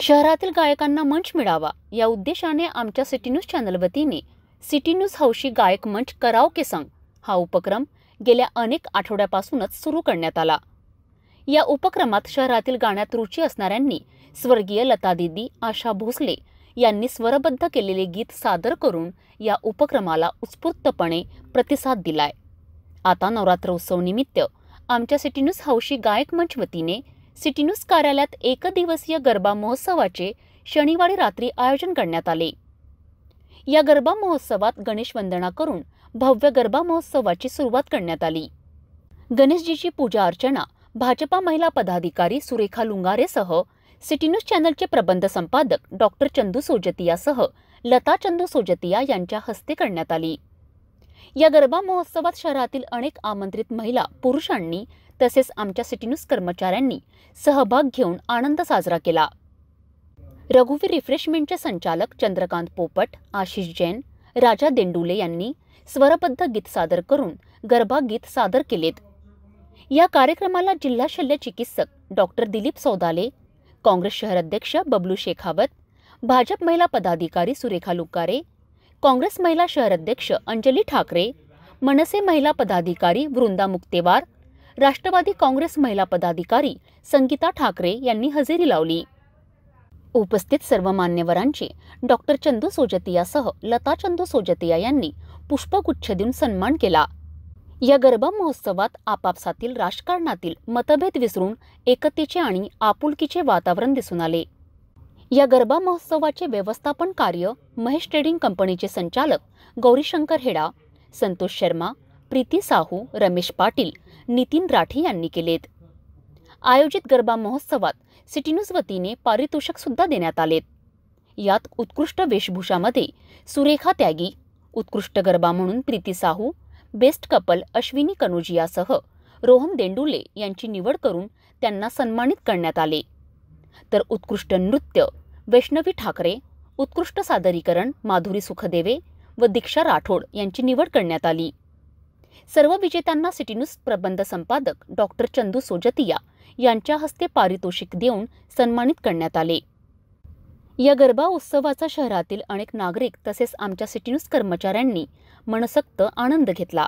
शहरातील गायकांना मंच मिळावा या उद्देशाने आमच्या सिटी न्यूज चॅनल वतीने सिटी न्यूज हौशी गायक मंच कराव के संग हा उपक्रम गेल्या अनेक आठवड्यापासूनच सुरू करण्यात आला या उपक्रमात शहरातील गाण्यात रुची असणाऱ्यांनी स्वर्गीय लता दिदी आशा भोसले यांनी स्वरबद्ध केलेले गीत सादर करून या उपक्रमाला उत्स्फूर्तपणे प्रतिसाद दिलाय आता नवरात्रोत्सव निमित्त आमच्या सिटी न्यूज हौशी गायक मंच वतीने सिटी कार्यालयात एकदिवसीय गरबा महोत्सवाचे शनिवारी रात्री आयोजन करण्यात आले या गरबा महोत्सवात गणेश वंदना करून भव्य गरबा महोत्सवाची सुरुवात करण्यात आली गणेशजीची पूजा अर्चना भाजपा महिला पदाधिकारी सुरेखा लुंगारेसह सिटी न्यूज चॅनलचे प्रबंध संपादक डॉक्टर चंदू सोजतियासह लता चंदू सोजतिया यांच्या हस्ते करण्यात आली या गरबा महोत्सवात शहरातील अनेक आमंत्रित महिला पुरुषांनी तसेच आमच्या सिटी कर्मचाऱ्यांनी सहभाग घेऊन आनंद साजरा केला रघुवीर रिफ्रेशमेंटचे संचालक चंद्रकांत पोपट आशिष जैन राजा देंडुले यांनी स्वरबद्ध गीत सादर करून गरबा गीत सादर केलेत या कार्यक्रमाला जिल्हा शल्य चिकित्सक डॉक्टर दिलीप सौदाले काँग्रेस शहराध्यक्ष बबलू शेखावत भाजप महिला पदाधिकारी सुरेखा लुकारे काँग्रेस महिला शहर अध्यक्ष अंजली ठाकरे मनसे महिला पदाधिकारी वृंदा मुक्तेवार राष्ट्रवादी काँग्रेस महिला पदाधिकारी संगीता ठाकरे यांनी हजेरी लावली उपस्थित सर्व मान्यवरांचे डॉक्टर चंदू सोजतियासह लता चंदू सोजतिया यांनी पुष्पगुच्छ देऊन सन्मान केला या गरबा महोत्सवात आपापसातील राजकारणातील मतभेद विसरून एकतेचे आणि आपुलकीचे वातावरण दिसून आले या गरबा महोत्सवाचे व्यवस्थापन कार्य महेश ट्रेडिंग कंपनीचे संचालक गौरीशंकर हेडा संतोष शर्मा प्रीती साहू रमेश पाटील नितीन राठी यांनी केलेत आयोजित गरबा महोत्सवात सिटीन्यूज वतीने सुद्धा देण्यात आलेत यात उत्कृष्ट वेशभूषामध्ये सुरेखा त्यागी उत्कृष्ट गरबा म्हणून प्रीती साहू बेस्ट कपल अश्विनी कनुजियासह रोहन देंडुले यांची निवड करून त्यांना सन्मानित करण्यात आले तर उत्कृष्ट नृत्य वैष्णवी ठाकरे उत्कृष्ट सादरीकरण माधुरी सुखदेवे व दीक्षा राठोड यांची निवड करण्यात आली सर्व विजेत्यांना सिटी न्यूज प्रबंध संपादक डॉक्टर चंदू सोजतिया यांच्या हस्ते पारितोषिक देऊन सन्मानित करण्यात आले या गरबा उत्सवाचा शहरातील अनेक नागरिक तसेच आमच्या सिटी न्यूज कर्मचाऱ्यांनी मनसक्त आनंद घेतला